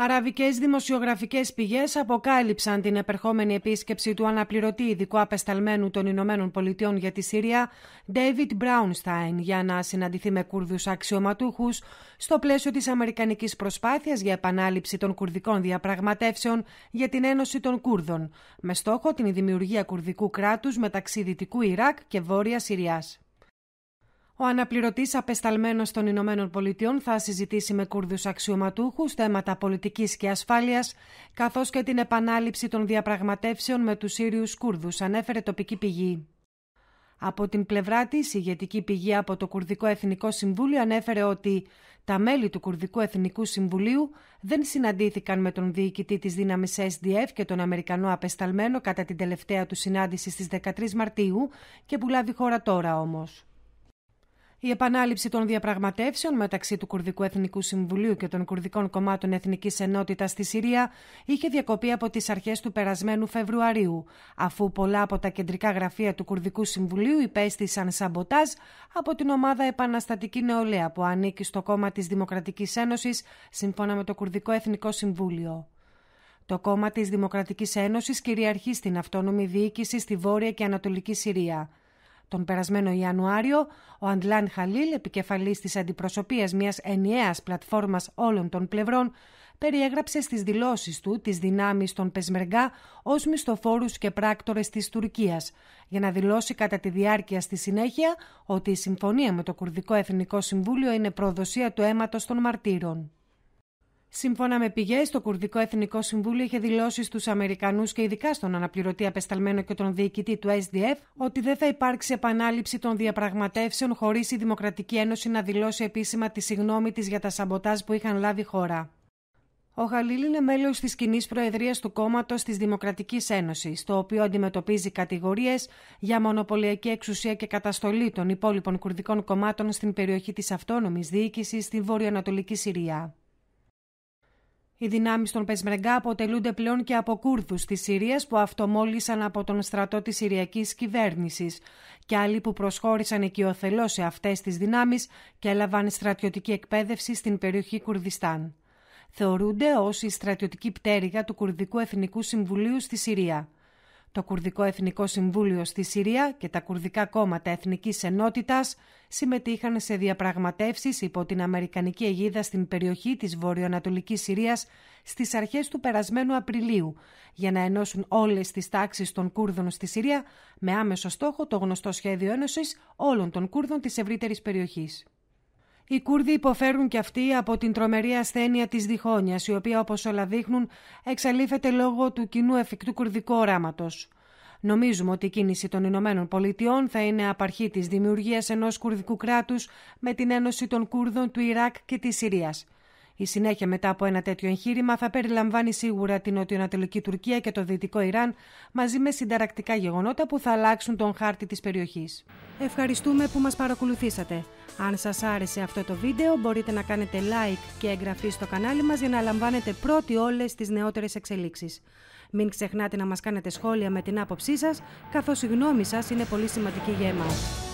Αραβικές δημοσιογραφικές πηγές αποκάλυψαν την επερχόμενη επίσκεψη του αναπληρωτή ειδικού απεσταλμένου των Ηνωμένων Πολιτειών για τη Συρία, David Brownstein, για να συναντηθεί με Κούρδους αξιωματούχους στο πλαίσιο της Αμερικανικής προσπάθειας για επανάληψη των κουρδικών διαπραγματεύσεων για την Ένωση των Κούρδων, με στόχο την δημιουργία κουρδικού κράτους μεταξύ Δυτικού Ιράκ και Βόρειας Συριά. Ο αναπληρωτής απεσταλμένος των Ηνωμένων Πολιτειών θα συζητήσει με Κούρδους αξιωματούχους θέματα πολιτικής και ασφάλειας, καθώς και την επανάληψη των διαπραγματεύσεων με τους Σύριους Κούρδους, ανέφερε τοπική πηγή. Από την πλευρά της, η ηγετική πηγή από το Κουρδικό Εθνικό Συμβούλιο ανέφερε ότι τα μέλη του Κουρδικού Εθνικού Συμβουλίου δεν συναντήθηκαν με τον διοικητή της δύναμης SDF και τον Αμερικανό απεσταλμένο κατά την τελευταία του συνάντηση στις 13 Μαρτίου και που λάβει χώρα τώρα όμως. Η επανάληψη των διαπραγματεύσεων μεταξύ του Κουρδικού Εθνικού Συμβουλίου και των Κουρδικών Κομμάτων Εθνικής Ενότητας στη Συρία είχε διακοπεί από τις αρχές του περασμένου Φεβρουαρίου, αφού πολλά από τα κεντρικά γραφεία του Κουρδικού Συμβουλίου υπέστησαν σαμποτάζ από την ομάδα Επαναστατική Νεολαία που ανήκει στο κόμμα της Δημοκρατικής Ένωσης, σύμφωνα με το Κουρδικό Εθνικό Συμβούλιο. Το κόμμα της Δημοκρατικής Ένωσης κυριαρχεί στην αυτόνομη διοίκηση στη Βόρεια και Ανατολική Συρία. Τον περασμένο Ιανουάριο, ο Αντλάν Χαλίλ, επικεφαλής της αντιπροσωπείας μιας ενιαίας πλατφόρμας όλων των πλευρών, περιέγραψε στις δηλώσεις του τις δυνάμεις των Πεσμεργά ως μισθοφόρους και πράκτορες της Τουρκίας, για να δηλώσει κατά τη διάρκεια στη συνέχεια ότι η συμφωνία με το Κουρδικό Εθνικό Συμβούλιο είναι προδοσία του αίματος των μαρτύρων. Σύμφωνα με πηγές, το Κουρδικό Εθνικό Συμβούλιο είχε δηλώσει στους Αμερικανούς και ειδικά στον αναπληρωτή απεσταλμένο και τον διοικητή του SDF ότι δεν θα υπάρξει επανάληψη των διαπραγματεύσεων χωρίς η Δημοκρατική Ένωση να δηλώσει επίσημα τη συγνώμη της για τα σαμποτάζ που είχαν λάβει χώρα. Ο Χαλίλ είναι μέλος της κοινής προεδρίας του κόμματος της Δημοκρατικής Ένωσης, το οποίο αντιμετωπίζει κατηγορίες για μονοπωλιακή εξουσία και καταστολή των υπόλοιπων κουρδικών κομμάτων στην περιοχή της αυτόνομης διοίκησης στη βορειοανατολική Συρία. Οι δυνάμεις των Πεσμεργά αποτελούνται πλέον και από Κούρδους της Συρίας που αυτομόλυσαν από τον στρατό της Συριακής κυβέρνησης και άλλοι που προσχώρησαν οικειοθελώ σε αυτές τις δυνάμεις και έλαβαν στρατιωτική εκπαίδευση στην περιοχή Κουρδιστάν. Θεωρούνται ως η στρατιωτική πτέρυγα του Κουρδικού Εθνικού Συμβουλίου στη Συρία. Το Κουρδικό Εθνικό Συμβούλιο στη Συρία και τα κουρδικά κόμματα Εθνικής Ενότητας συμμετείχαν σε διαπραγματεύσεις υπό την Αμερικανική αιγίδα στην περιοχή της Βορειοανατολικής Συρίας στις αρχές του περασμένου Απριλίου για να ενώσουν όλες τις τάξεις των Κούρδων στη Συρία με άμεσο στόχο το γνωστό σχέδιο ένωσης όλων των Κούρδων της ευρύτερης περιοχής. Οι Κούρδοι υποφέρουν και αυτοί από την τρομερή ασθένεια της διχόνιας, η οποία όπως όλα δείχνουν εξαλείφεται λόγω του κοινού εφικτού κουρδικού οράματος. Νομίζουμε ότι η κίνηση των Ηνωμένων Πολιτειών θα είναι απαρχή της δημιουργίας ενός κουρδικού κράτους με την ένωση των Κούρδων του Ιράκ και της Συρίας. Η συνέχεια μετά από ένα τέτοιο εγχείρημα θα περιλαμβάνει σίγουρα την νοτιοανατολική Τουρκία και το δυτικό Ιράν, μαζί με συνταρακτικά γεγονότα που θα αλλάξουν τον χάρτη της περιοχής. Ευχαριστούμε που μας παρακολουθήσατε. Αν σας άρεσε αυτό το βίντεο, μπορείτε να κάνετε like και εγγραφή στο κανάλι μας για να λαμβάνετε πρώτοι όλες τις νεότερες εξελίξεις. Μην ξεχνάτε να μας κάνετε σχόλια με την άποψή σας, καθώς η γνώμη σας είναι πολύ σημαντική για εμάς.